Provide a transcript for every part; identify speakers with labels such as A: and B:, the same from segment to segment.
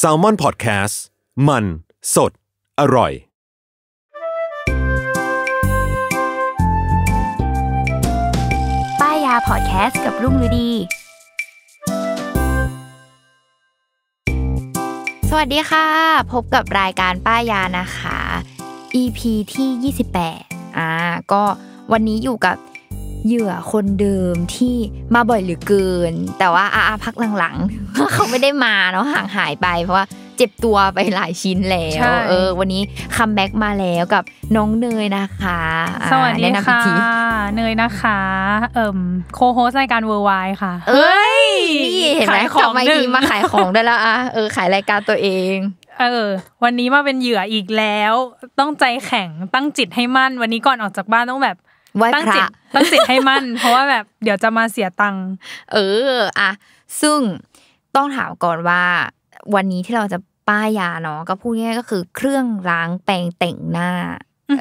A: s a l ม o n PODCAST มัน สด อร่อย ป้ายาพอดแคสต์กับรุ่งฤดี สวัสดีค่ะ พบกับรายการป้ายานะคะ EP ที่ 28 อ่าก็วันนี้อยู่กับเหยื่อคนเดิมที่มาบ่อยหรือเกิน แต่ว่าอาพักหลังๆเขาไม่ได้มาเนาะห่างหายไปเพราะว่าเจ็บตัวไปหลายชิ้นแล้วเออวันนี้คัมแ
B: บ็กมาแล้วกับน้องเนยนะคะสวัสดีค่ะเนยนะคะเอ่มโคโฮสรายการเวอร์ไวค่ะเอ้ยนี่เห็นไหมของไอทีมาขายของได้แล้วอ่ะเออขายรายการตัวเอง เออวันนี้มาเป็นเหยื่ออีกแล้ว ต้องใจแข็งตั้งจิตให้มั่น วันนี้ก่อนออกจากบ้านต้องแบบไหว้พระตั้งจิตให้มั่น เพราะว่าแบบ เดี๋ยวจะมาเสียตังค์เอออะซึ่งต้องถาม
A: ก่อนว่า วันนี้ที่เราจะป้ายยาเนาะก็พูดง่ายก็คือเครื่องล้างแปรงแต่งหน้า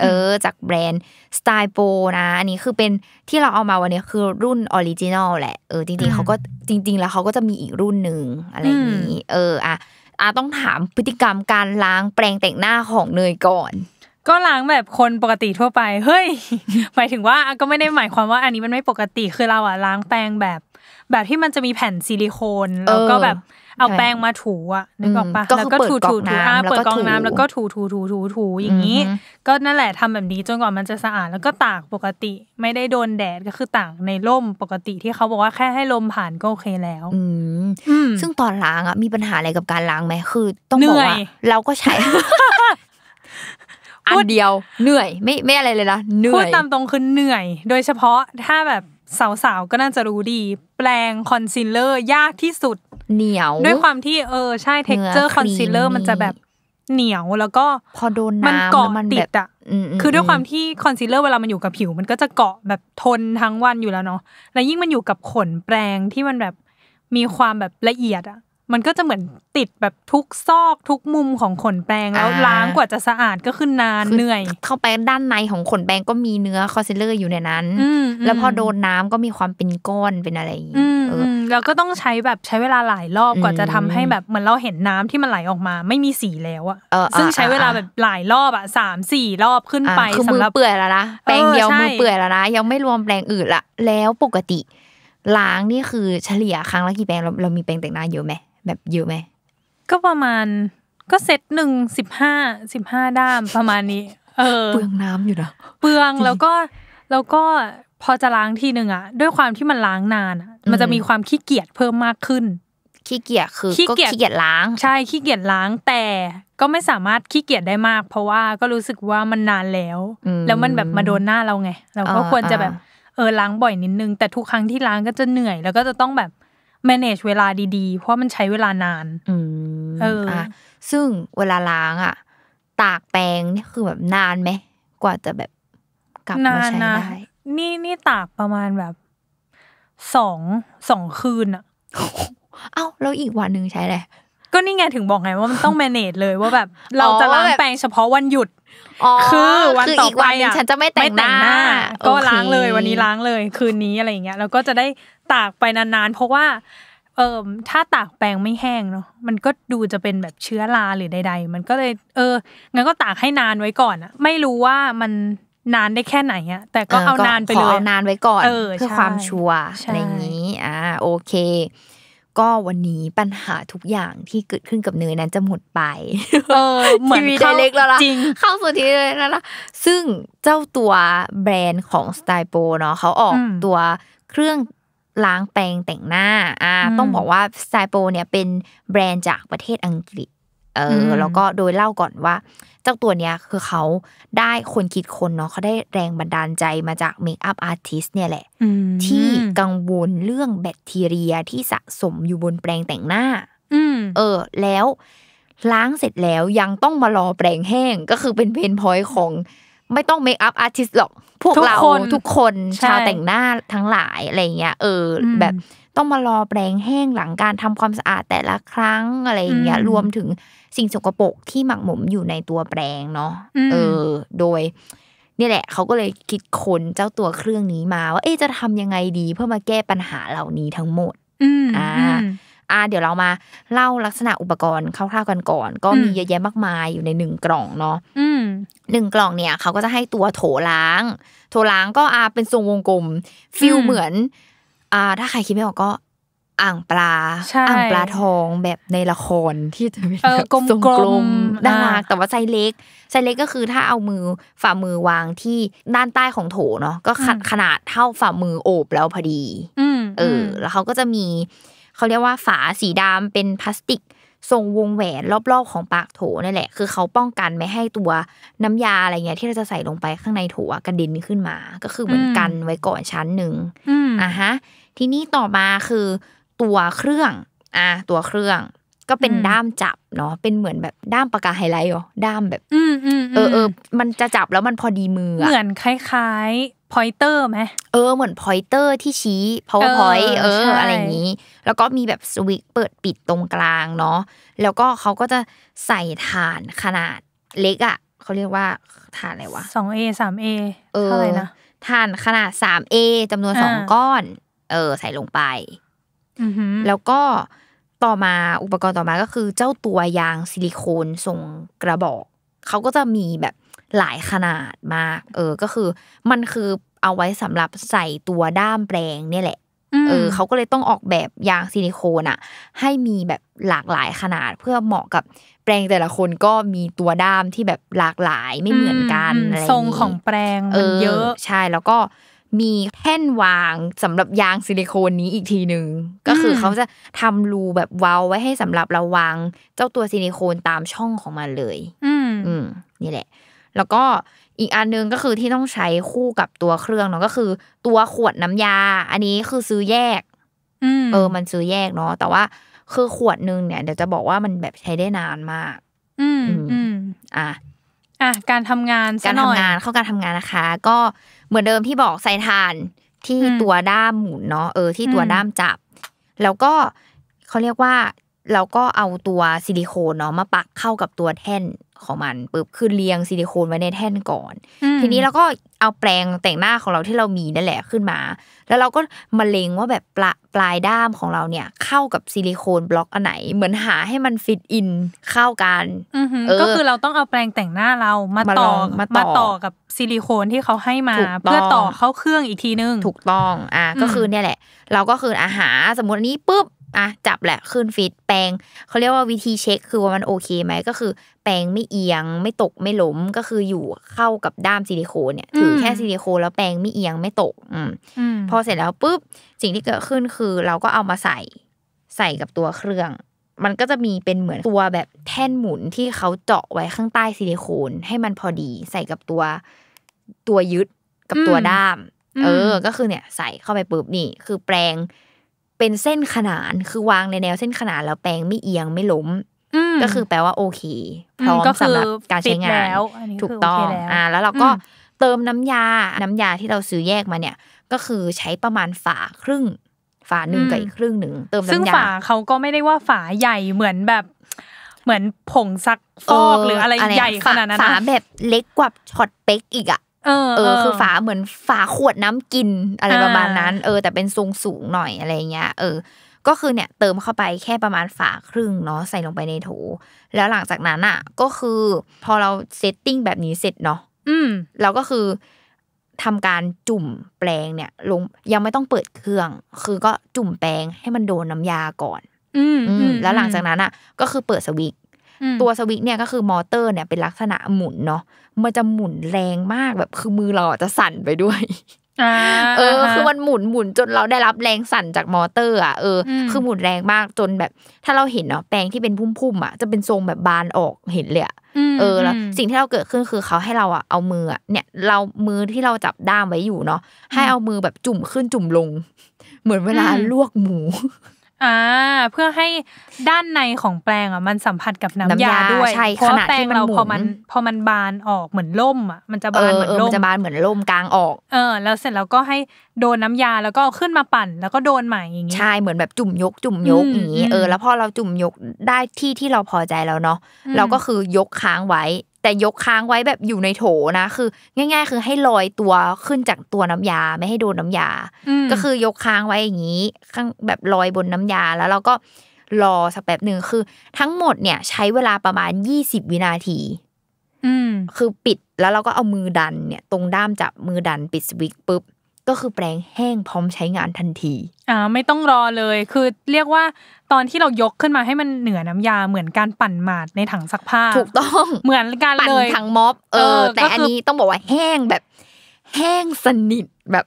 A: เออ จากแบรนด์สไตล์โปนะ อันนี้คือเป็นที่เราเอามาวันนี้คือรุ่นออริจินอลแหละ เออจริงๆเขาก็จริง ๆ แล้วเขาก็จะมีอีกรุ่นหนึ่งอะไรอย่างนี้ เอออ่ะอาต้องถามพฤติกรรมการล้างแปรงแต่งหน้าของเนยก่อน
B: ก็ล้างแบบคนปกติทั่วไป เฮ้ย หมายถึงว่าก็ไม่ได้หมายความว่าอันนี้มันไม่ปกติ คือเราอะล้างแปรงแบบ แบบที่มันจะมีแผ่นซิลิโคน แล้วก็แบบเอาแป้งมาถูอ่ะนึกออกปะแล้วก็ถูถูถูเปิดกองน้ำแล้วก็ถูถูถูถูถูอย่างนี้ ก็นั่นแหละทำแบบนี้จนกว่ามันจะสะอาดแล้วก็ตากปกติไม่ได้โดนแดดก็คือตากในร่มปกติที่เขาบอกว่าแค่ให้ลมผ่านก็โอเคแล้วอืซึ่งตอนล้างอ่ะมีปัญหาอะไรกับการล้างไหมคือต้องบอกว่าเราก็ใช้อันเดียวเหนื่อยไม่ไม่อะไรเลยนะเหนื่อยพูดตามตรงคือเหนื่อย โดยเฉพาะถ้าแบบสาวๆก็น่าจะรู้ดี แปลงคอนซีลเลอร์ยากที่สุดเหนียว ด้วยความที่เออ ใช่เท็กเจอร์คอนซีลเลอร์มันจะแบบเหนียวแล้วก็พอโดนมันเกาะติดอ่ะคือด้วยความที่คอนซีลเลอร์เวลามันอยู่กับผิว มันก็จะเกาะแบบทนทั้งวันอยู่แล้วเนาะแล้วยิ่งมันอยู่กับขนแปลงที่มันแบบ มีความแบบละเอียด อ่ะมันก็จะเหมือนติดแบบทุกซอกทุกมุมของขนแปรงแล้วล้างกว่าจะสะอาดก็ขึ้นนานเหนื่อย เข้าไปด้านในของขนแปรงก็มีเนื้อคอนซีลเลอร์ อยู่ในนั้นแล้วพอโดนน้ำก็มีความเป็นก้อนเป็นอะไรอย่างนี้แล้วก็ต้องใช้แบบใช้เวลาหลายรอบกว่าจะทำให้แบบเหมือนเราเห็นน้ำที่มันไหลออกมา ไม่มีสีแล้วอะซึ่งใช้เวลาแบบหลายรอบอะสามสี่รอบขึ้นไปคือมือเปื่อยแล้วนะแปรงเดียวมือเปื่อยแล
A: ้วนะยังไม่รวมแปรงอื่นละแล้วปกติ ล้างนี่คือเฉลี่ยครั้งละกี่แปรงเราเรามีแปรงแต่งหน้าเยอะไหมแบบเยอะไหม
B: ก็ประมาณก็เซตหนึ่งสิบห้าสิบห้าด้ามประมาณนี้ เออเปลืองน้ำอยู่นะ เปลืองแล้วก็แล้วก็พอจะล้างทีหนึ่งอ่ะด้วยความที่มันล้างนานอ่ะ มันจะมีความขี้เกียจเพิ่มมากขึ้น ขี้เกียจคือขี้เกียจขี้เกียจล้าง ใช่ขี้เกียจล้างแต่ก็ไม่สามารถขี้เกียจได้มาก เพราะว่าก็รู้สึกว่ามันนานแล้วแล้วมันแบบมาโดนหน้าเราไง เราก็ควรจะแบบเออล้างบ่อยนิดนึงแต่ทุกครั้งที่ล้างก็จะเหนื่อย แล้ว ก็จะต้องแบบ manage เวลาดีๆ เพราะมันใช้เวลานาน
A: เอออ ซึ่งเวลาล้างอ่ะ ตากแปรงนี่คือแบบนานไหม กว่าจะแบบกลับมาใช้ได้
B: นี่นี่ตากประมาณแบบสองสองคืนอะเอ้าแล้วอีกวันหนึ่งใช้อะไรก็นี่ไงถึงบอกไงว่ามันต้อง manage เลย ว่าแบบเราจะล้างแปรงเฉพาะวันหยุดคือ วันต่อไปอ่ะฉันจะไม่แต่งหน้าก็ล้างเลย วันนี้ล้างเลย คืนนี้อะไรอย่างเงี้ยแล้วก็จะได้ตากไปนานๆเพราะว่า เออถ้าตากแปรงไม่แห้งเนาะมันก็ดูจะเป็นแบบเชื้อราหรือใด ๆ มันก็เลย เอองั้นก็ตากให้นานไว้ก่อนอะไม่รู้ว่ามันนานได้แค่ไหนอะแต่ก็เอานานไปเลยนานไว้ก่อนเพื่อความชัวร์อะไรอย่างนี้อ่า
A: โอเคก็วันนี้ปัญหาทุกอย่างที่เกิดขึ้นกับเนยนั้นจะหมดไป เอ
C: อ เหมือนเข้าเล็กแล้วล่ะจริง
A: เข้าสู่ทีเลยแล้วล่ะซึ่งเจ้าตัวแบรนด์ของสไตล์โปเนาะเขาออกตัวเครื่องล้างแปรงแต่งหน้า อ่า ต้องบอกว่าสไตล์โปเนี่ยเป็นแบรนด์จากประเทศอังกฤษเออแล้วก็โดยเล่าก่อนว่า เจ้าตัวเนี้ยคือเขาได้คนคิดคนเนาะเขาได้แรงบันดาลใจมาจากเมคอัพอาร์ติส เนี่ยแหละที่กังวลเรื่องแบคทีเรียที่สะสมอยู่บนแปรงแต่งหน้าเออ แล้วล้างเสร็จแล้วยังต้องมารอแปรงแห้งก็คือเป็นเพนพอยของไม่ต้องเมคอัพอาร์ติสหรอก พวกเราทุกคนชาวแต่งหน้าทั้งหลายอะไรเงี้ย เออแบบต้องมารอแปรงแห้งหลังการทำความสะอาดแต่ละครั้งอะไรอย่างเงี้ย รวมถึงสิ่งสกปรกที่หมักหมมอยู่ในตัวแปรงเนาะเออ โดยนี่แหละเขาก็เลยคิดค้นเจ้าตัวเครื่องนี้มาว่าเอ๊จะทำยังไงดี เพื่อมาแก้ปัญหาเหล่านี้ทั้งหมดอ่าอ่า เดี๋ยวเรามา เล่าลักษณะอุปกรณ์คร่าวๆกันก่อน ก็มีเยอะแยะมากมายอยู่ในหนึ่งกล่องเนาะหนึ่งกล่องเนี่ยเขาก็จะให้ตัวโถล้างโถล้างก็อาเป็นทรงวงกลมฟิลเหมือนอ่าถ้าใครคิดไม่ออกก็อ่างปลาอ่างปลาทองแบบในละครที่จะเป็นกลมๆน่ารักแต่ว่าไซเล็กไซเล็กก็คือถ้าเอามือฝ่ามือวางที่ด้านใต้ของโถเนาะก็ขนาดเท่าฝ่ามือโอบแล้วพอดีเออแล้วเขาก็จะมี เขาเรียกว่าฝาสีดำเป็นพลาสติกทรงวงแหวน รอบๆ ของปากโถนี่แหละคือเขาป้องกันไม่ให้ตัวน้ำยาอะไรเงี้ยที่เราจะใส่ลงไปข้างในโถกระเด็นขึ้นมา ก็คือเหมือนกันไว้ก่อนชั้นหนึ่งอ่ะฮะทีนี้ต่อมาคือ ตัวเครื่อง อ่ะตัวเครื่องก็เป็นด้ามจับเนาะเป็นเหมือนแบบด้ามปากกาไฮไลท์อ๋อด้ามแบบเออเออมันจะจับแล้วมันพอดีมือเหมือนคล้ายพอยเตอร์ไหม เออ เหมือนพอยเตอร์ที่ชี้ powerpoint เออ อะไรอย่างนี้ แล้วก็มีแบบสวิตเปิดปิดตรงกลางเนาะ แล้วก็เขาก็จะใส่ฐานขนาดเล็กอ่ะเขาเรียกว่าฐานอะไรวะสองเอสามเอเท่าไหร่นะฐานขนาดสามเอจำนวนสองก้อน เออใส่ลงไป แล้วก็ต่อมาอุปกรณ์ต่อมา ก็คือ เจ้าตัวยางซิลิโคนทรงกระบอก เขาก็จะมีแบบหลายขนาดมาก เออ ก็คือ มันคือเอาไว้สำหรับใส่ตัวด้ามแปลงเนี่ยแหละ เออ เขาก็เลยต้องออกแบบยางซิลิโคนอะให้มีแบบหลากหลายขนาดเพื่อเหมาะกับแปลงแต่ละคนก็มีตัวด้ามที่แบบหลากหลายไม่เหมือนกันอะไรทรงของแปลงมันเยอะใช่แล้วก็มีแท่นวางสำหรับยางซิลิโคนนี้อีกทีหนึ่งก็คือเขาจะทำรูแบบเว้าไว้ให้สำหรับระวางเจ้าตัวซิลิโคนตามช่องของมันเลย อืมนี่แหละแล้วก็อีกอันนึงก็คือที่ต้องใช้คู่กับตัวเครื่องเนาะก็คือ ตัวขวดน้ำยา อันนี้คือซื้อแยกเออ มันซื้อแยกเนาะแต่ว่าคือขวดนึงเนี่ยเดี๋ยวจะบอกว่ามันแบบใช้ได้นานมาก
B: อืมอืมอ่ะอ่ะการท
A: ำงานการทำงานเข้าการทำงานนะคะ ก็เหมือนเดิมที่บอกใส่ทานที่ตัวด้ามหมุนเนาะเออที่ตัวด้ามจับ แล้วก็เขาเรียกว่าเราก็เอาตัวซิลิโคนเนาะมาปักเข้ากับตัวแท่นของมันปุ๊บคือเรียงซิลิโคนไว้ในแท่นก่อนทีนี้เราก็เอาแปลงแต่งหน้าของเราที่เรามีนั่นแหละขึ้นมา แล้วเราก็มาเล็งว่าแบบปลาปลายด้ามของเราเนี่ยเข้ากับซิลิโคนบล็อกอันไหนเหมือน
B: หาให้มันฟิตอินเข้ากันก็คือเราต้องเอาแปลงแต่งหน้าเรามาต่อมาต่อกับซิลิโคนที่เขาให้มาเพื่อต่อเข้าเครื่องอีกทีนึงถูกต้อง
A: อ่ะก็คือเนี่ยแหละ เราก็คืออาหารสมมตินี้ปุ๊บอะจับแหละขึ้นฟิตแปลงเขาเรียกว่าวิธีเช็ค คือว่ามันโอเคไหมก็คือ แปลงไม่เอียง ไม่ตกไม่หล้มก็คืออยู่เข้ากับด้ามซิลิโคนเนี่ยถือแค่ซิลิโคน แล้วแปลงไม่เอียงไม่ตก อืมพอเสร็จแล้วปุ๊บสิ่งที่เกิดขึ้นคือเราก็เอามาใส่ ใส่กับตัวเครื่อง มันก็จะมีเป็นเหมือนตัวแบบแท่นหมุนที่เขาเจาะไว้ข้างใต้ซิลิโคนให้มันพอดีใส่กับตัวตัวยึดกับตัวด้าม เออ ก็คือเนี่ยใส่เข้าไปปุ๊บนี่คือแปลงเป็นเส้นขนานคือวางในแนวเส้นขนานแล้วแปลงไม่เอียงไม่ล้มก็คือแปลว่าโอเคพร้อมสำหรับการใช้งานถูกต้องอ่า แล้วเราก็เติมน้ำยา น้ำยาที่เราซื้อแยกมาเนี่ย ก็คือใช้ประมาณฝาครึ่ง ฝาหนึ่งกับอีกค
B: รึ่งหนึ่งเติมน้ำยาซึ่งฝาเขาก็ไม่ได้ว่าฝาใหญ่เหมือนแบบ เหมือนผงซักฟอกหรืออะไรใหญ่ขนาดนั้นฝาแบบ
A: เล็กกว่าช็อตเป๊กอีกอ่ะเออคือฝาเหมือนฝาขวดน้ำกินอะไรประมาณนั้น เออแต่เป็นทรงสูงหน่อยอะไรเงี้ยเออ ก็คือเนี่ย เติมเข้าไปแค่ประมาณฝาครึ่งเนาะใส่ลงไปในโถแล้วหลังจากนั้นอ่ะ ก็คือพอเราเซตติ้งแบบนี้เสร็จเนาะอืมเราก็คือทำการจุ่มแปลงเนี่ย ลงยังไม่ต้องเปิดเครื่องคือก็จุ่มแปลงให้มันโดนน้ายาก่อน
C: อืมแล้วหลังจากนั้
A: นอ่ะ ก็คือเปิดสวิกตัวสวิตเนี่ยก็คือมอเตอร์เนี่ยเป็นลักษณะหมุนเนาะ มันจะหมุนแรงมากแบบคือมือเราจะสั่นไปด้วย
C: เออ คือมัน
A: หมุนหมุนจนเราได้รับแรงสั่นจากมอเตอร์อ่ะ เออคือหมุนแรงมากจนแบบ ถ้าเราเห็นเนาะแปลงที่เป็นพุ่มๆอ่ะจะเป็นทรงแบบบานออกเห็นเลยอ่ะเออแล้วสิ่งที่เราเกิดขึ้นคือเขาให้เราอ่ะเอามือเนี่ย เรา มือที่เราจับด้ามไว้อยู่เนาะให้เอามือแบบจุ่มขึ้นจุ่มลง เหมือนเวลาลวกหมู
B: อ่าเพื่อให้ด้านในของแปลงอ่ะมันสัมผัสกับน้ำยาด้วยใช่ขนาดที่มันพอมัน พอมันบานออกเหมือนล่มอ่ะมันจะบานเหมือนล่มจะบานเหมือนล่มกลางออก เออแล้วเสร็จแล้วก็ให้โดนน้ำยาแล้วก็ขึ้นมาปั่นแล้วก็โดนใหม่อย่างงี้ใช่เหมือนแบบจุ่มยกจุ่มยกอย่างงี้เออ
A: แล้วพอเราจุ่มยกได้ที่ที่เราพอใจแล้วเนาะเราก็คือยกค้างไว้แต่ยกค้างไว้แบบอยู่ในโถนะคือง่าย ๆ คือให้ลอยตัวขึ้นจากตัวน้ำยาไม่ให้โดนน้ายาก็คือยกค้างไว้อย่างนี้ข้างแบบลอยบนน้ำยาแล้วเราก็รอสักแป๊บหนึ่งคือ ทั้งหมดเนี่ยใช้เวลาประมาณยี่สิบวินาทีคือปิดแล้วเราก็เอามือดันเนี่ยตรงด้ามจับมือดันปิดสวิตช์ปุ๊บก็คือแปรงแห้งพร้อมใช้งานทันที
B: อ่า ไม่ต้องรอเลย คือเรียกว่าตอนที่เรายกขึ้นมาให้มันเหนือน้ำยาเหมือนการปั่นหมาดในถังซักผ้าถูกต้องเหมือนการเลยถังม็อบเออ แต่อันนี้ต้องบอกว่าแห้งแบบ แห้งสนิทแบบ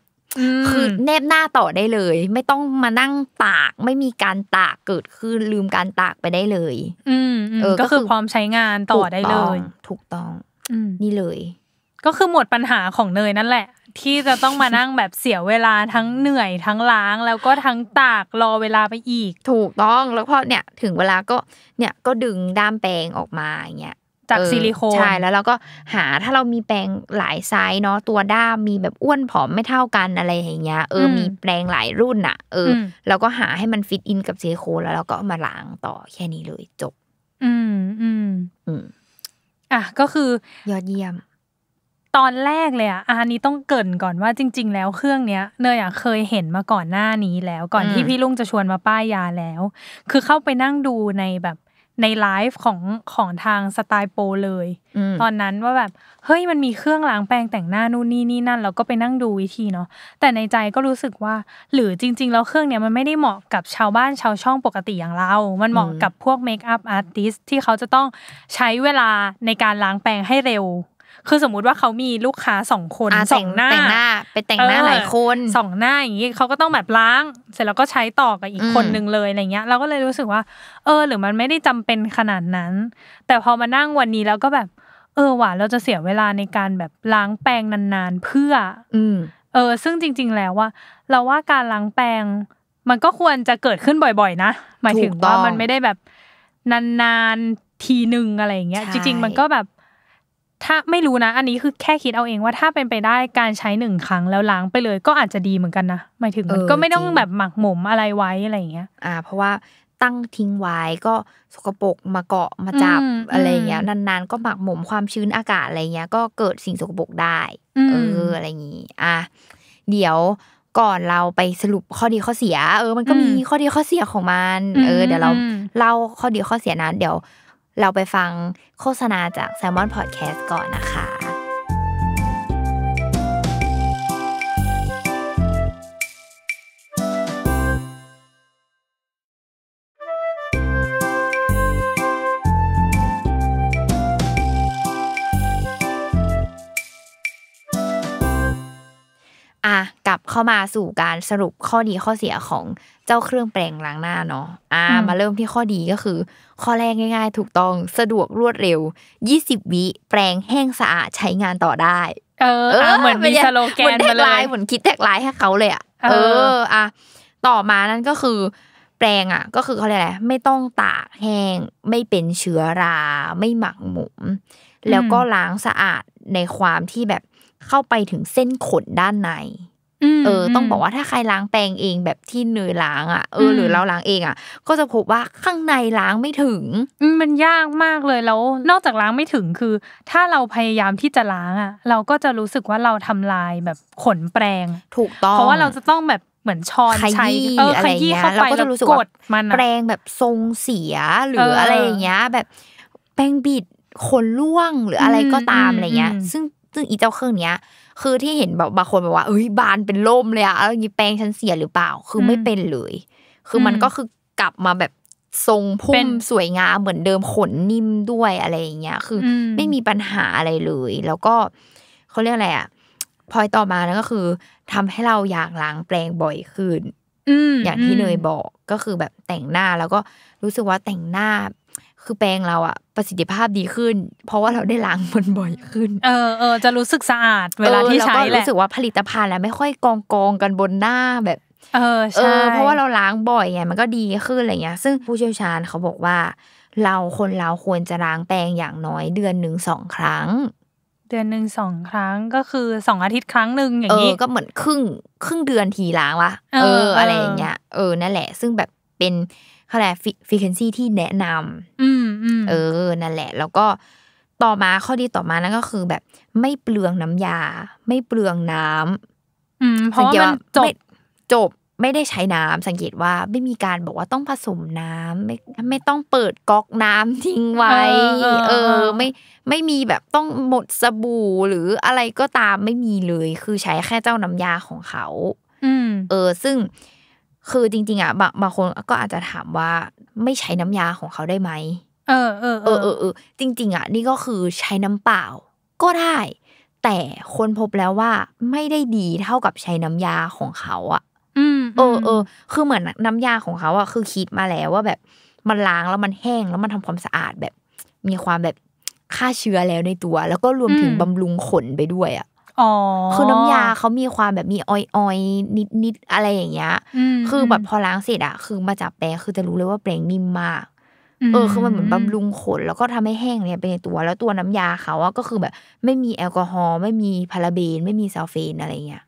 B: คือแนบหน้า
A: ต่อได้เลย ไม่ต้องมานั่งตากไม่มีการตากเกิดขึ้นลืมการตากไปได้
B: เลย
C: อืมเออ ก็คือพร้อ
B: มใช้งาน
A: ต่อได้เลย ถูกต้อง
B: นี่เลย ก็คือหมดปัญหาของเนยนั่นแหละที่จะต้องมานั่งแบบเสียเวลาทั้งเหนื่อยทั้งล้าง แล้วก็ทั้งตากรอเวลาไปอีกถูกต้อง แล้วพอเนี่ยถึงเวลาก็
A: เนี่ยก็ดึงด้ามแปรงออกมาอย่างเงี้ยจากซิลิโคนใช่แล้วเราก็หาถ้าเรามีแปรงหลายไซส์เนาะตัวด้ามมีแบบอ้วนผอมไม่เท่ากันอะไรอย่างเงี้ยเออ มีแปรงหลายรุ่นอะเออเราก็หาให้มันฟิตอินกับซิลิโคนแล้วเราก็มาล้างต่อแค่นี้
B: เลยจบ อืมอืมอืมอ่ะก็คือยอดเยี่ยมตอนแรกเลยอะอันนี้ต้องเกินก่อนว่าจริง ๆ แล้วเครื่องเนี้ยเนยอะเคยเห็นมาก่อนหน้านี้แล้วก่อนที่พี่ลุงจะชวนมาป้ายยาแล้ว คือเข้าไปนั่งดูในแบบในไลฟ์ของของทางสไตล์โปเลย ตอนนั้นว่าแบบเฮ้ยมันมีเครื่องล้างแปรงแต่งหน้านู่นนี่นี่นั่นเราก็ไปนั่งดูวิธีเนาะแต่ในใจก็รู้สึกว่า หรือจริงๆแล้วเครื่องเนี้ยมันไม่ได้เหมาะกับชาวบ้านชาวช่องปกติอย่างเรา มันเหมาะกับพวกเมคอัพอาร์ติสที่เขาจะต้องใช้เวลาในการล้างแปรงให้เร็วคือสมมุติว่าเขามีลูกค้าสองคนสองหน้าแต่งหน้าไปแต่งหน้าหลายคนสองหน้าอย่างนี้เขาก็ต้องแบบล้างเสร็จแล้วก็ใช้ต่อกับอีกคนนึงเลยอะไรเงี้ย เราก็เลยรู้สึกว่า เออ หรือมันไม่ได้จำเป็นขนาดนั้น แต่พอมานั่งวันนี้แล้วก็แบบ เออหว่าเราจะเสียเวลาในการแบบล้างแปรงนานๆเพื่อ อืเออ ซึ่งจริง ๆแล้วว่าเราว่าการล้างแปรงมันก็ควรจะเกิดขึ้นบ่อย ๆ นะ หมายถึงว่ามันไม่ได้แบบนานๆทีหนึ่งอะไรอย่างเงี้ยจริงๆมันก็แบบถ้าไม่รู้นะ อันนี้คือแค่คิดเอาเองว่าถ้าเป็นไปได้การใช้หนึ่งครั้งแล้วล้างไปเลย ก็อาจจะดีเหมือนกันนะหมายถึงก็ไม่ต้องแบบหมักหมมอะไรไว้อะไรอย่างเงี้ย อ่า เพราะว่าตั้งทิ้งไว้
A: ก็สกปรกมาเกาะมาจับอะไรเงี้ยนานๆ ก็หมักหมมความชื้นอากาศอะไรเงี้ยก็เกิดสิ่งสกปรกได้เอออะไรอย่างงี้อ่ะเดี๋ยวก่อนเราไปสรุปข้อดีข้อเสียเออมันก็มีข้อดีข้อเสียของมัน เออ เดี๋ยวเราเล่าข้อดีข้อเสียนั้นเดี๋ยวเราไปฟังโฆษณาจาก s ม l m o n Podcast ก่อนนะคะข้ามาสู่การสรุปข้อดีข้อเสียของเจ้าเครื่องแปรงล้างหน้าเนาะอ่า มาเริ่มที่ข้อดีก็คือข้อแรกง่าย ๆ ถูกต้องสะดวกรวดเร็ว20วิแปรงแห้งสะอาดใช้งานต่อได้ เออเหมือนมีสโลแกนมาเลยเหมือนคิดแท็กไลน์ให้เขาเลยอ่ะเอออ่ะต่อมานั่นก็คือ แปลงอ่ะ ก็คือเขาเรียกอะไรไม่ต้องตากแห้งไม่เป็นเชื้อรา ไม่หมักหมมแล้วก็ล้างสะอาดในความที่แบบเข้าไปถึงเส้นขนด้านในเออต้องบอกว่าถ้าใครล้าง
B: แปรงเองแบบที่เนยล้างอ่ะเออหรือเราล้างเองอ่ะ ก็จะพบว่าข้างในล้างไม่ถึงมันยากมากเลยแล้ว นอกจากล้างไม่ถึงคือ ถ้าเราพยายามที่จะล้างอ่ะเราก็จะรู้สึกว่าเราทำลายแบบขนแปรงถูกต้องเพราะว่าเราจะต้องแบบเหมือนช้อนใช้อะไรเงี้ยเราก็จะก็รู้สึกว่าแปรงแบบทรงเสียหรื
A: ออะไรอย่างเงี้ย แบบแปรงบิดขนล่วงหรืออะไรก็ตามอะไรเงี้ย ซึ่งซึ่งอีเจ้าเครื่องเนี้ยคือที่เห็นแบบบางคนบอกว่าเอ้ยบานเป็นล่มเลยอะแล้วงี้แปรงฉันเสียหรือเปล่า คือไม่เป็นเลย คือมันก็คือกลับมาแบบทรงพุ่มสวยงามเหมือนเดิมขนนิ่มด้วยอะไรอย่างเงี้ยคือไม่มีปัญหาอะไรเลย แล้วก็เขาเรียกอะไรอะพอยต่อมาแล้วก็คือ ทำให้เราอยากล้างแปลงบ่อยขึ้นอย่างที่เนยบอกก็คือแบบแต่งหน้าแล้วก็รู้สึกว่าแต่งหน้าคือแปรงเราอะประสิทธิภาพดีขึ้น เพราะว่าเราได้ล้างมันบ่อยขึ้น
C: เออเอ
B: อจะรู้สึกสะอาด เวลาที่ใช้แหละแล้วก็รู้สึกว
A: ่าผลิตภัณฑ์แล้วไม่ค่อยกองกองกันบนหน้าแบบ
C: เออ ใช่เพราะว่าเรา
A: ล้างบ่อยไงมันก็ดีขึ้นอะไรเงี้ยซึ่งผู้เชี่ยวชาญเขาบอกว่า เราคนเราควรจะล้างแปรงอย่างน้อย เดือนหนึ่งสองครั้ง เดือนหนึ่งสองครั้งก็คือสองอาทิตย์ครั้งหนึ่งอย่างนี้ก็เหมือนครึ่งครึ่งเดือนทีล้างวะเออ อะไรอย่างเงี้ย เออ นั่นแหละซึ่งแบบเป็นเขาแหละฟิคเคนซีที่แนะน
C: ำอืเอ
A: อ นั่นแหละ แล้วก็ต่อมาข้อดีต่อมานั่นก็คือแบบไม่เปลืองน้ำยา ไม่เปลืองน้
C: ำอืมเพราะา
A: จบจบไม่ได้ใช้น้ำสังเกตว่าไม่มีการบอกว่าต้องผสมน้ำไม่ไม่ต้องเปิดก๊อกน้ำทิ้งไว้เออ ไม่ไม่มีแบบต้องหมดสบู่ หรืออะไรก็ตามไม่มีเลยคือใช้แค่เจ้าน้ำยาของเขา อืเออ ซึ่งคือจริง ๆอ่ะบางคนก็อาจจะถามว่าไม่ใช้น้ำยาของเขาได้ไหมเออเออเออเออจริง ๆ อ่ะ นี่ก็คือใช้น้ำเปล่าก็ได้ แต่คนพบแล้วว่าไม่ได้ดีเท่ากับใช้น้ำยาของเขา อ่ะเออเออคือเหมือนน้ำยาของเขาอ่ะคือคิดมาแล้วว่าแบบมันล้างแล้วมันแห้งแล้วมันทำความสะอาดแบบ มีความแบบฆ่าเชื้อแล้วในตัวแล้วก็รวมถึงบำรุงขนไปด้วยอ่ะคือน้ำยาเขามีความแบบมีออยออยนิดนิดอะไรอย่างเงี้ยคือแบบพอล้างเสร็จอะคือมาจับแปรงคือจะรู้เลยว่าแปรงนิ่มมาก เออคือมันเหมือนบำรุงขน แล้วก็ทำให้แห้งเนี่ยไปในตัวแล้วตัวน้ำยาเขาอะก็คือแบบไม่มีแอลกอฮอล์ไม่มีพาราเบน ไม่มีซัลเฟนอะไรเงี้ย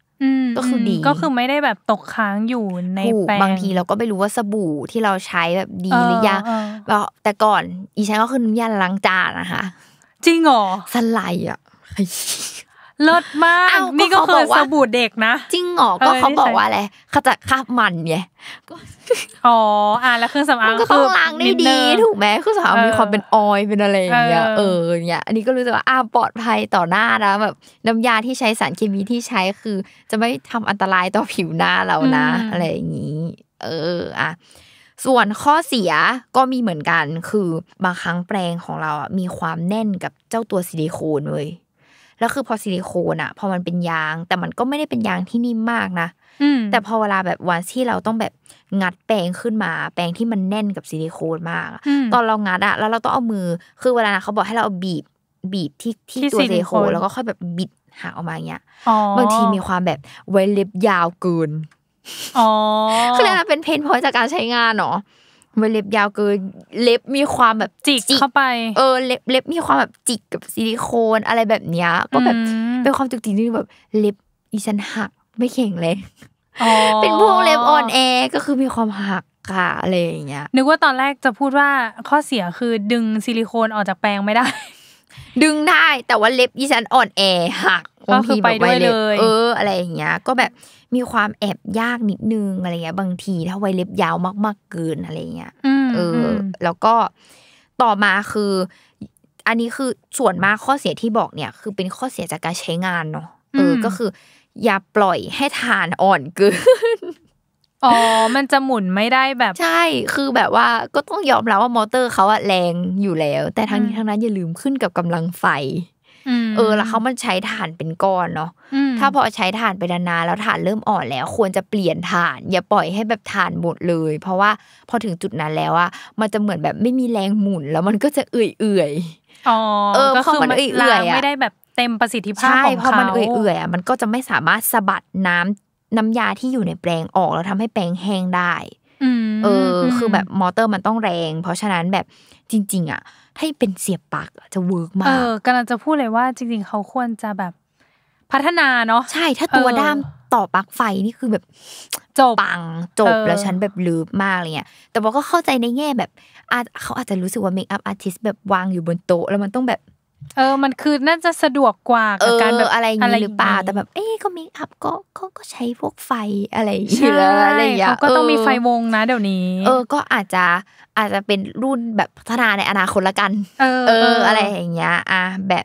B: ก็คือดีก็คือไม่ได้แบบตกค้างอยู่ในแปรงบางทีเร
A: าก็ไม่รู้ว่าสบู่ที่เราใช้แบบดีหรือยังแต่ก่อน อีฉันก็คือน้ำยาล้างจานนะคะจริงหรอสไลด์อ่ะ
B: เลิศมากนี่ก็คือสบู่เด็กนะ จริงหรอ ก็เขาบอกว่าอะไร
A: ขจัดคราบมันไงอ๋อ อ่าแล้วเครื่องสำอางก็ต้องล้างได้ดีถูกไหมเครื่องสำอางมีความเป็นออยเป็นอะไรอย่างเงี้ย เออ เนี่ยอันนี้ก็รู้สึกว่าอ่าปลอดภัยต่อหน้านะแบบน้ำยาที่ใช้สารเคมีที่ใช้คือจะไม่ทำอันตรายต่อผิวหน้าเรานะ อะไรอย่างงี้ เออ อ่ะ ส่วนข้อเสียก็มีเหมือนกันคือบางครั้งแปรงของเราอ่ะมีความแน่นกับเจ้าตัวซิลิโคนเลยแล้วคือพอซิลิโคนอะพอมันเป็นยาง แต่มันก็ไม่ได้เป็นยางที่นิ่มมากนะแต่พอเวลาแบบวันที่เราต้องแบบงัดแปรงขึ้นมา แปรงที่มันแน่นกับซิลิโคนมากตอนเรางัดอะแล้วเราต้องเอามือ คือเวลานะเขาบอกให้เราเอาบีบบีบที่ที่ตัวซิลิโคนแล้วก็ค่อยแบบบิดหาออกมาเงี้ย
C: บางทีมีความ
A: แบบไว้เล็บยาวเกินออ๋คือนั่นเป็นเพนพอยจากการใช้งานเนาะเวเล็บยาวเกินเล็บมีความแบบจิกเข้าไป เออ เล็บเล็บมีความแบบจิกกับซิลิโคนอะไรแบบเนี้ย ก็แบบเป็นความจุกจิกที่แบบ เล็บอีฉันหัก ไม่แข็งเลยเป็นพวกเล็บออนแอ
B: ก็คือมีความหักค่ะอะไรอย่างเงี้ยนึกว่าตอนแรกจะพูดว่าข้อเสียคือดึงซิลิโคนออกจากแปรงไม่ได้ ดึงได้แต่ว่า
A: เล็บอีฉันอ่อนแอหักก็คือไปด้วยเลย เอออะไรอย่างเงี้ย ก็แบบมีความแอบยากนิดนึงอะไรเงี้ยบางทีถ้าไวเล็บยาวมากๆเกินอะไรเงี้ยเออแล้วก็ต่อมาคือ อันนี้คือส่วนมากข้อเสียที่บอกเนี่ย คือเป็นข้อเสียจากการใช้งานเนาะเออก็คือ อย่าปล่อยให้ทานอ่อนเกินอ๋อมันจะหมุนไม่ได้แบบใช่ คือแบบว่าก็ต้องยอมรับว่า มอเตอร์เขาอะแรงอยู่แล้ว แต่ทั้งนี้ทั้งนั้นอย่าลืมขึ้นกับกำลังไฟเออแล้วเขามันใช้ถ่านเป็นก้อนเนาะถ้าพอใช้ถ่านไปนานๆแล้วถ่านเริ่มอ่อนแล้ว ควรจะเปลี่ยนถ่านอย่าปล่อยให้แบบถ่านหมดเลย เพราะว่าพอถึงจุดนั้นแล้วอะมันจะเหมือนแบบไม่มีแรงหมุน แล้วมันก็จะเอื่อย
B: ๆออกออือมันเอื่อยๆไม่ได้แบบเต็มประสิทธิภ
A: าพของเขาใช่พอมันเอื่อยๆอะมันก็จะไม่สามารถสะบัดน้ำน้ำยาที่อยู่ในแปลงออกแล้วทำให้แปลงแห้งได้
C: เออ คือแบบ
A: มอเตอร์มันต้องแรง เพราะฉะนั้นแบบจริง ๆอ่ะให้เป็นเสียบปากจะเวิร์กมาก เออ
B: กำลังจะพูดเลยว่าจริงๆเขาควรจะแบบพัฒนาเนาะ ใช่ ถ้าตัวด้าม
A: ต่อปลั๊กไฟนี่คือแบบ จบปังจบแล้วฉันแบบลืมมากเลยเนี่ย แต่บอกก็เข้าใจในแง่แบบ อาจเขาอาจจะรู้สึกว่าเมคอัพอาร์ติสแบบวางอยู่บนโต๊ะแล้วมันต้องแบบ
B: เออ มันคือน่าจะสะดวกกว่ากับการแบบอะไรอย่างนี้หรือเปล่าแต่แบบ เอ๊ก็มีอัพก็ก็ก็ใช้พวก
A: ไฟอะไรอย่างเงี้ยอะไรอย่างเงี้ยก็ต้องมีไฟวงนะเดี๋ยวนี้ เออก็อาจจะอาจจะเป็นรุ่นแบบพัฒนาในอนาคตละกันเออ อะไรอย่างเงี้ยอ่ะแบบ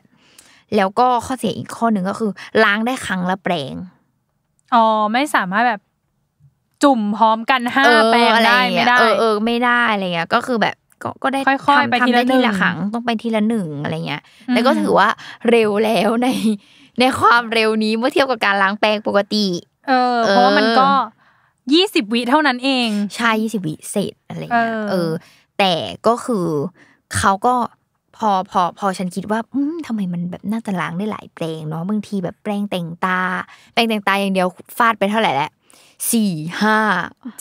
A: แล้วก็ข้อเสียอีกข้อหนึ่งก็คือ ล้างได้ครั้งละแปลง
B: อ๋อไม่สามารถแบบจุ่มพร้อมกันห้าแปลงได้ไม่ได้เออเออไม่ได้อะไรเงี้ยก็คือแบบก็ก็ได้ค่อย
A: ๆไปทีละทีละครั้งต้องไปทีละหนึ่งอะไรเงี้ยแล้วก็ถือว่าเร็วแล้วในในความเร็วนี้เมื่อเทียบกับการล้างแปรงปกติ เออเพราะว่ามันก็ยี่สิบวิเท่านั้นเอง ใช่ยี่สิบวิเสร็จอะไรเงี้ยเออ แต่ก็คือเขาก็พอพอพอฉันคิดว่าอืมทำไมมันแบบน่าจะล้างได้หลายแปรงเนา
B: ะบางทีแบบแปรงแต่งตาแปรงแต่งตาอย่างเดียวฟาดไปเท่าไหร่แล้วสี่ห้า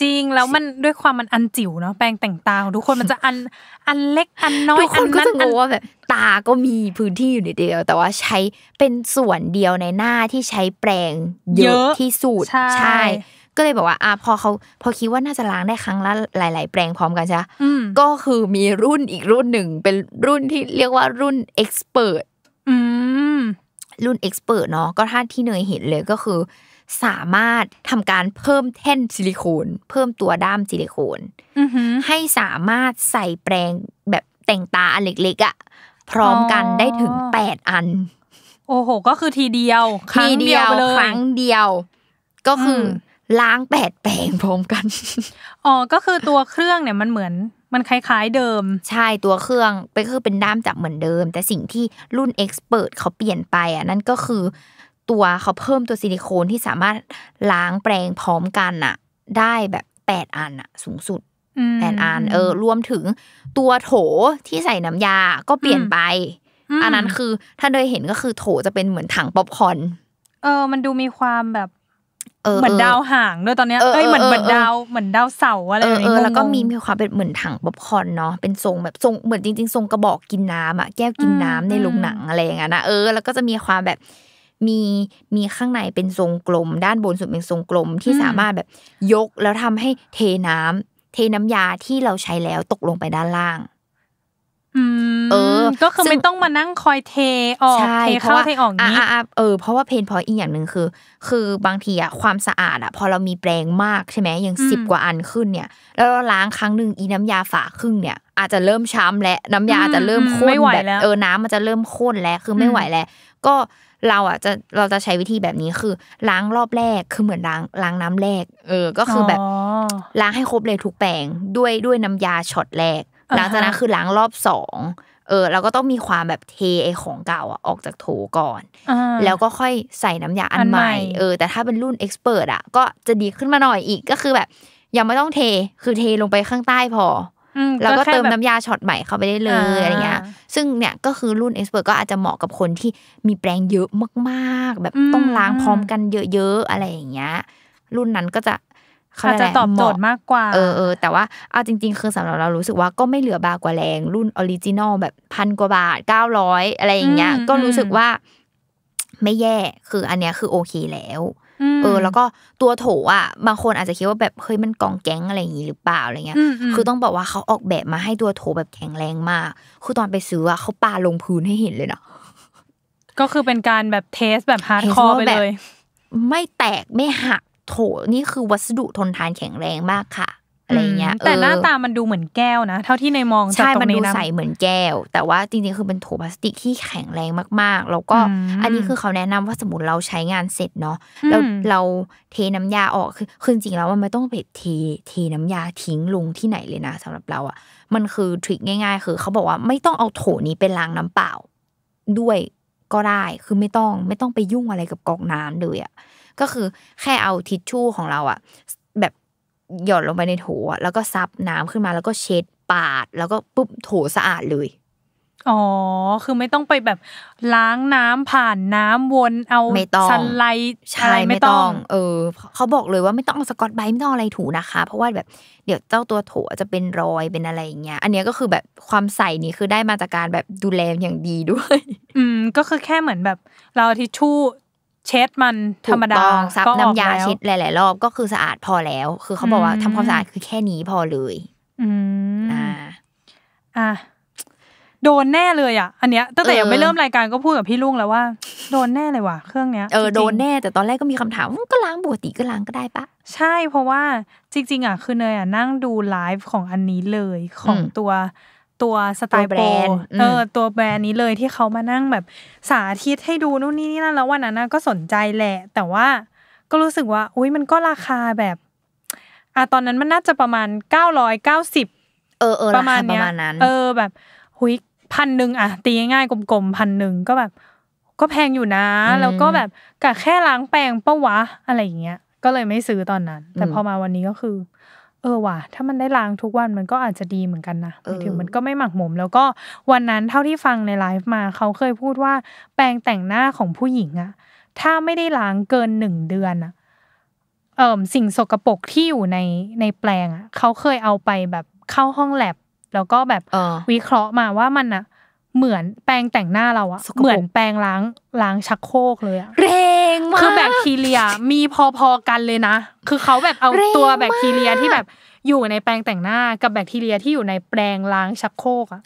B: จริงแล้วมันด้วยความมันอันจิ๋วเนาะแปรงแต่งตาของทุกคนมันจะอันอันเล็กอันน้อยทุกคนก็จะว่
A: าแบบตาก็มีพื้นที่อยู่เดียว แต่ว่าใช้เป็นส่วนเดียวในหน้าที่ใช้แปรงเยอะที่สุดใช่ ก็เลยบอกว่า อ่ะพอเขา พอคิดว่าน่าจะล้างได้ครั้งละหลาย ๆ แปรงพร้อมกันใช่ก็คือมีรุ่นอีกรุ่นหนึ่ง เป็นรุ่นที่เรียกว่ารุ่นเอ็กซ์เพรสรุ่นเอ็กซ์เพรสเนาะก็ถ้าที่เนยเห็นเลยก็คือสามารถทำการเพิ่มแท่นซิลิโคนเพิ่มตัวด้ามซิลิโคนให้สามารถใส่แปรงแบบแต่งตาอันเล็กๆอ่ะ พร้อมกันได้ถึงแปดอัน โอ้โหก็คือ
B: ทีเดียวครั้งเดียวครั้งเดียว ก็คือ ล้างแปดแปรงพร้อมกันอ๋อก็คือตัวเครื่องเนี่ย มันเหมือน มันคล้ายๆเดิมใช่ตั
A: วเครื่องไปคือเป็นด้ามจับเหมือนเดิม แต่สิ่งที่รุ่นเอ็กซ์เพรสเขาเปลี่ยนไปอ่ะนั่นก็คือตัวเขาเพิ่มตัวซิลิโคนที่สามารถล้างแปลงพร้อมกันอะได้แบบแปดอันอะสูงสุดแปดอันเออรวมถึงตัวโถที่ใส่น้ำยาก็เปลี่ยนไปอันนั้นคือ ถ้าโดยเห็นก็คือโถจะเป็นเหมือนถังป๊อปคอน
B: เออมันดูมีความแบบเหมือนดาวห
A: ่างด้วยตอนเนี้ยเอ้ยเหมือนเหมือนดาว
B: เหมือนดาวเสาอะไรอย่างเงี้ยแล้วก็มีมี
A: ความเป็นเหมือนถังป๊อปคอนเนาะเป็นทรงแบบทรงเหมือนจริงๆทรงกระบอกกินน้ำอ่ะแก้วกินน้ำในโรงหนังอะไรอย่างเงี้ยนะเออแล้วก็จะมีความแบบมีมีข้างในเป็นทรงกลม ด้านบนสุดเป็นทรงกลมที่สามารถแบบยกแล้วทำให้เทน้ำ เทน้ำยาที่เราใช้แล้วตกลงไปด้านล่าง
B: เออ ก็คือไม่ต้องมานั่งคอยเทออกเทเข้าเทออกนี้
A: เออเพราะว่าเพนพออีกอย่างหนึ่งคือ คือบางทีอะความสะอาดอะพอเรามีแปรงมากใช่ไหมอย่างสิบกว่าอันขึ้น เนี่ย แล้วล้างครั้งหนึ่งอีน้ำยาฝาครึ่งเนี่ย อาจจะเริ่มช้ำและน้ำยาจะเริ่มข้นแบบเออน้ำมันจะเริ่มข้นแล้วคือไม่ไหวแล้ว ก็เราอ่ะจะ เราจะใช้วิธีแบบนี้คือล้างรอบแรกคือเหมือนล้างล้างน้ำแรกเออ ก็คือแบบล้างให้ครบเลยทุกแปรงด้วยด้วยน้ำยาช็อตแรกหลังจากนั้นคือล้างรอบสองเออเราก็ต้องมีความแบบเทไอของเก่าอ่ะออกจากโถก่อนแล้วก็ค่อยใส่น้ำยาอันใหม่เออแต่ถ้าเป็นรุ่นเอ็กซ์เพรสอ่ะก็จะดีขึ้นมาหน่อยอีกก็คือแบบ ยังไม่ต้องเทคือเทลงไปข้างใต้พอ
C: แล้วก็เติมน้ำ
A: ยาช็อตใหม่เข้าไปได้เลยอะไรเงี้ย ซึ่งเนี่ยก็คือรุ่นเอ็กซ์เพรก็อาจจะเหมาะกับคนที่มีแปรงเยอะมาก ๆ แบบต้องล้างพร้อมกันเยอะ ๆ อะไรอย่างเงี้ย รุ่นนั้นก็จะเขาจะตอบโจทย์มากกว่า เออเออแต่ว่าเอาจริง ๆ คือสำหรับเรารู้สึกว่าก็ไม่เหลือบากว่าแรง รุ่นออริจินอลแบบพันกว่าบาทเก้าร้อยอะไรอย่างเงี้ย ก็รู้สึกว่า ไม่แย่ คืออันเนี้ยคือโอเคแล้วเออ แล้วก็ตัวโถอ่ะ บางคนอาจจะคิดว่าแบบเฮ้ยมันกองแก๊งอะไรอย่างงี้หรือเปล่าอะไรเงี้ยคือต้องบอกว่าเขาออกแบบมาให้ตัวโถแบบแข็งแรงมากคือตอนไปซื้ออ่ะเขาปาลงพื้นให้เห็นเลยเนาะ
B: ก็คือเป็นการแบบเทสแบบฮาร์ดคอร์ไปเลย
A: ไม่แตกไม่หักโถนี่คือวัสดุทนทานแข็งแรงมากค่ะ
B: อะไรเงี้ยแต่หน้าตามันดูเหมือนแก้วนะ เท่าที่ในมองใช่มันดูใสเหมือ
A: นแก้ว แต่ว่าจริงๆคือเป็นโถพลาสติกที่แข็งแรงมากๆ แล้วก็ อันนี้คือเขาแนะนำว่าสมมติเราใช้งานเสร็จเนาะแล้วเราเทน้ำยาออกคือคือจริงๆแล้วมันไม่ต้องไปเทเทน้ำยาทิ้งลงที่ไหนเลยนะ สำหรับเราอ่ะมันคือทริคง่ายๆ คือ เขาบอกว่าไม่ต้องเอาโถนี้ไปล้างน้ำเปล่าด้วยก็ได้คือไม่ต้องไม่ต้องไปยุ่งอะไรกับกอกน้ำเลยอ่ะก็คือแค่เอาทิชชู่ของเราอ่ะหยดอลงไปในถั่วแล้วก็ซับน้ำขึ้นมาแล้วก็เช็ดปาด แล้วก็ปุ๊บ่วสะอา
B: ดเลย อ๋อคือไม่ต้องไปแบบ ล้างน้ำผ่านน้ำวนเอาสันไลใช่ไม่ต้อง
A: เออ เขาบอกเลยว่าไม่ต้
B: องสกอตไบไม่ต้องอะไร
A: ถูนะคะ เพราะว่าแบบเดี๋ยวเจ้าตัวถั่วจะเป็นรอยเป็นอะไรอย่างเงี้ยอันนี้ก็คือแบบความใส่นี้คือได้มาจากการแบบดูแลอย่างดีด้วย
B: อืม ก็คือแค่เหมือนแบบ เราทิชช
A: ู่เช็ดมันธรรมดาซับน้ำยาเช็ดหลายๆรอบก็คือสะอาดพอแล้ว คือเขาบอกว่าทำความสะอาดคือแค่นี้พอเลย
B: อืมอ่า อ่าโดนแน่เลยอ่ะอันเนี้ยตั้งแต่ยังไม่เริ่มรายการก็พูดกับพี่ลุงแล้วว่าโดนแน่เลยว่ะเครื่องเนี้ยเออโดนแน่แต่ตอนแรกก็มีคำถาม ก็ล้างปกติก็ล้างก็ได้ปะใช่เพราะว่า จริงๆอ่ะคือเนยอ่ะนั่งดูไลฟ์ของอันนี้เลยของตัวตัวสไตล์แบรนด์ เออ ตัวแบรนด์นี้เลยที่เขามานั่งแบบสาธิตให้ดูนู่นนี่นี่นั่นแล้ววันนั้นก็สนใจแหละ แต่ว่า ก็รู้สึกว่า อุ้ยมันก็ราคาแบบ อ่ะตอนนั้นมันน่าจะประมาณเก้าร้อยเก้าสิบ เออเออประมาณณนั้น เออ แบบ หุยพันหนึ่งอ่ะ ตีง่ายๆ กลมๆพันหนึ่งก็แบบ ก็แพงอยู่นะ แล้วก็แบบกะแค่ล้างแปรงปะวะ อะไรอย่างเงี้ย ก็เลยไม่ซื้อตอนนั้น แต่พอมาวันนี้ก็คือเออ ว่ะ ถ้ามันได้ล้างทุกวันมันก็อาจจะดีเหมือนกันนะ ถึงมันก็ไม่หมักหมม แล้วก็วันนั้นเท่าที่ฟังในไลฟ์มาเขาเคยพูดว่า แปรงแต่งหน้าของผู้หญิงอะถ้าไม่ได้ล้างเกินหนึ่งเดือนอะเออสิ่งสกปรกที่อยู่ในในแปลงอะเขาเคยเอาไปแบบเข้าห้องแลบ แล้วก็แบบวิเคราะห์มาว่ามันอะเหมือนแปรงแต่งหน้าเราอะเหมือนแปรงล้างล้างชักโครกเลยอะเรงมากคือแบคทีเรียมีพอๆกันเลยนะ คือเขาแบบเอาตัวแบคทีเรียที่แบบอยู่ในแปรงแต่งหน้ากับแบคทีเรียที่อยู่ในแปรงล้างชักโครกอะ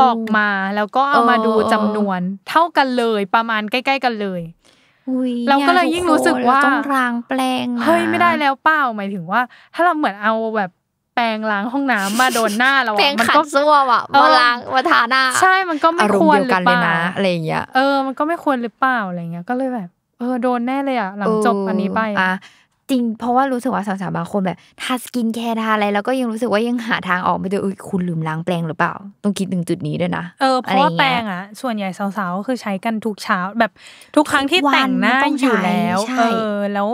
B: ออกมาแล้วก็เอามาดูจำนวนเท่ากันเลย ประมาณใกล้ ๆกันเลยเราก็เลยยิ่งรู้สึกว่าต้องรางแปลงเฮ้ยไม่ได้แล้วเปล่าหมายถึงว่า ถ้าเราเหมือนเอาแบบแปรงล้างห้องน้ำมาโดนหน้าเราแปรงขัดซ่วมอ่ะมาล้างมาทาหน้าใช่มันก็ไม่ควรหรือเปล่าอะไรเงี้ยเออ มันก็ไม่ควรหรือเปล่าอะไรเงี้ยก็เลยแบบ เออโดนแน่เลยอ่ะหลังจบอันนี้ไปอ่ะจริงเพราะว่ารู้สึกว่าสาวๆบางคนแบบ
A: ทาสกินแคร์ทาอะไรแล้วก็ยังรู้สึกว่ายังหาทางออกไม่เจอคุณลืมล้างแปรงหรือเปล่าต้องคิดถึงจุดนี้ด้วยนะ เออเพราะว่าแปรงอ่
B: ะส่วนใหญ่สาวๆก็คือใช้กันทุกเช้าแบบทุกครั้งที่แต่งหน้าอยู่แล้ว เออแล้ว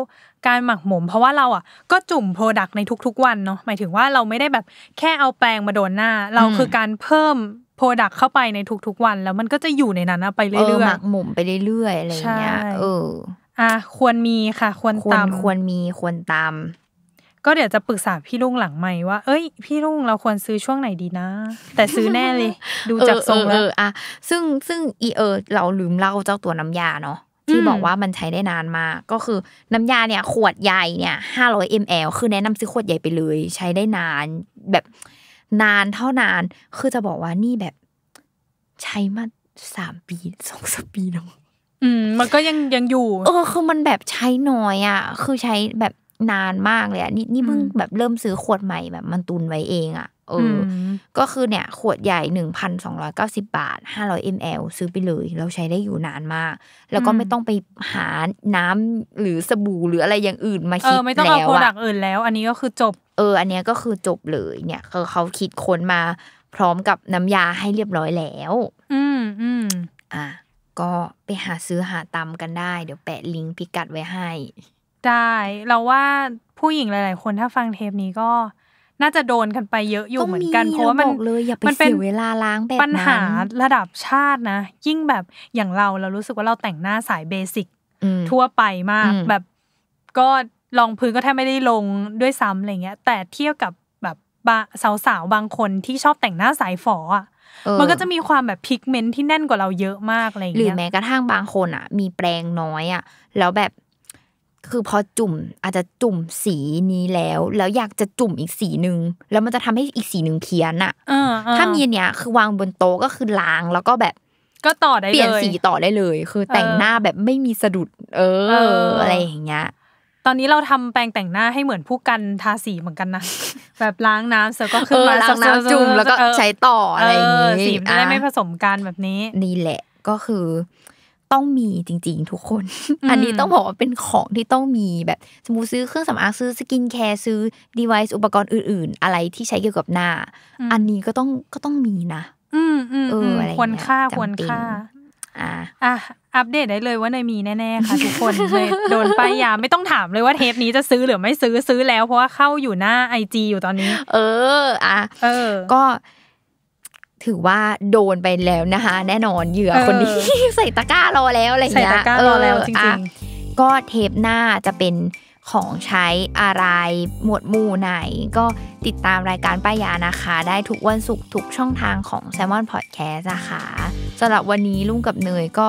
B: การหมักหมมเพราะว่าเราอ่ะก็จุ่มโปรดักต์ในทุกๆ วันเนาะหมายถึงว่าเราไม่ได้แบบแค่เอาแปรงมาโดนหน้า เราคือการเพิ่มโปรดักต์เข้าไปในทุกๆวัน แล้วมันก็จะอยู่ในนั้นไปเรื่อยๆหมักหมมไปเรื่อยๆอะไรอย่างเงี้ยเออ อ่ะควรมีค่ะ ควรตามควรมีควรตาม ก็เดี๋ยวจะปรึกษาพี่ลุงหลังใหม่ว่าเอ้ยพี่ลุงเราควรซื้อช่วงไหนดีนะ แต่ซื้อแน่เลย ดูจากทรงแล้ว
A: อ่ะซึ่งซึ่งอีเออเราลืมเล่าเจ้าตัวน้ำยาเนาะที่บอกว่ามันใช้ได้นานมาก ก็คือน้ำยาเนี่ย ขวดใหญ่เนี่ยห้าร้อยมล คือแนะนำซื้อขวดใหญ่ไปเลย ใช้ได้นานแบบนานเท่านานคือจะบอกว่านี่แบบใช้มาสามปีสองสปีแล้ว
B: อืมมันก็ยัง
A: ยังอยู่เออคือมันแบบใช้น้อยอ่ะคือใช้แบบนานมากเลยอ่ะนี่นี่เพิ่งแบบเริ่มซื้อขวดใหม่แบบมันตุนไว้เองอ่ะเออ ก็คือเนี่ยขวดใหญ่หนึ่งพันสองร้อยเก้าสิบาทห้าร้อยมลซื้อไปเลย เราใช้ได้อยู่นานมาก แล้วก็ไม่ต้องไปหาน้ำหรือสบู่หรืออะไรอย่างอื่นมาคิดแล้วอะไม่ต้องเอาโปรดักต์อื่นแล้ว อันนี้ก็คือจบเออ อันนี้ก็คือจบเลย เนี่ยเขาคิดค้นมาพร้อมกับน้ำยาให้เรียบร้อยแล้ว
C: อืมอืม
A: อ่ะ ก็ไปหาซื้อหาตากันได้เดี๋ยวแปะลิงก์พิกัดไว้ให้
B: ได้ เราว่าผู้หญิงหลายๆคนถ้าฟังเทปนี้ก็น่าจะโดนกันไปเยอะอยู่เหมือนกันเพราะว่ามันเลยอป็นเวลาล้างแบบปัญหาระดับชาตินะ ยิ่งแบบอย่างเราเรารู้สึกว่าเราแต่งหน้าสายเบสิกทั่วไปมากแบบก็รองพื้นก็แทบไม่ได้ลงด้วยซ้ำอะไรเงี้ยแต่เทียบกับแบบ สาวๆ บางคนที่ชอบแต่งหน้าสายฝออ่ะมันก็จะมีความแบบ พิกเมนต์ที่แน่นกว่าเราเยอะมากอะไรเงี้ยหรือแม้กระท
A: ั่งบางคนอ่ะมีแปรงน้อยอ่ะแล้วแบบคือพอจุ่มอาจจะจุ่มสีนี้แล้ว แล้วอยากจะจุ่มอีกสีหนึ่งแล้วมันจะทำให้อีกสีหนึ่งเพี้ยนอะถ้ามีเนี้ยคือวางบนโต๊ะก็คือล้างแล้วก็แบบ
B: ก็ต่อได้เปลี่ยนสีต
A: ่อได้เลย คือแต่งหน้าแบบไม่มีสะดุด เอออะไรอย่างเงี้ย
B: ตอนนี้เราทำแปรงแต่งหน้าให้เหมือนผู้กันทาสีเหมือนกันนะแบบล้างน้ำเสร็จก็ขึ้นมาล้างน้ำจุ่มแล้วก็ใช้ต่ออะไรอย่างงี้สีไม่ได้ไม่
A: ผสมกันแบบนี้นี่แหละก็คือต้องมีจริงๆทุกคน อันนี้ต้องบอกว่าเป็นของที่ต้องมีแบบ สมมติซื้อเครื่องสำอางซื้อสกินแคร์ซื้อดีไวซ์อุปกรณ์อื่นๆ อะไรที่ใช้เกี่ยวกับหน้า อันนี้ก็ต้องก็ต้องมีนะ
B: อืมอืมออะไรควรค่าควรค่า อ่าอ่ะ อัปเดตได้เลยว่าในมีแน่ๆค่ะทุกคนเลยโดนป้ายยาไม่ต้องถามเลยว่าเทปนี้จะซื้อหรือไม่ซื้อซื้อแล้ว เพราะว่าเข้าอยู่หน้าไอจีอยู่ตอนนี้ เออ อ่ะ เออ ก็
A: ถือว่าโดนไปแล้วนะคะแน่นอนเหยื่อคนนี้ใส่ตะกร้ารอแล้วอะไรเงี้ยใส่ตะกร้ารอแล้วจริงๆ ก็เทปหน้าจะเป็นของใช้อะไรหมวดหมู่ไหน ก็ติดตามรายการป้ายานะคะ ได้ทุกวันศุกร์ทุกช่องทางของ s ซ l m o n
B: Podcast นะคะ
A: สำหรับวันนี้ลุงกับเนยก็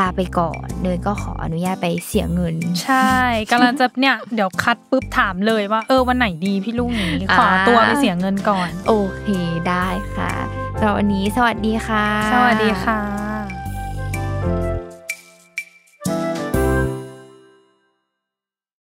A: ลาไปก่อนเนยก็ขออนุญาตไปเสียเงิน ใช่กำลังจะ
B: เนี่ยเดี๋ยวคัดปุ๊บถามเลยว่า เออวันไหนดีพี่ลุงนี้ขอตัวไปเสียเงินก่อน
A: โอเคได้ค่ะ
B: เราวันนี้สวัสดีค่ะ สวัสดีค่ะ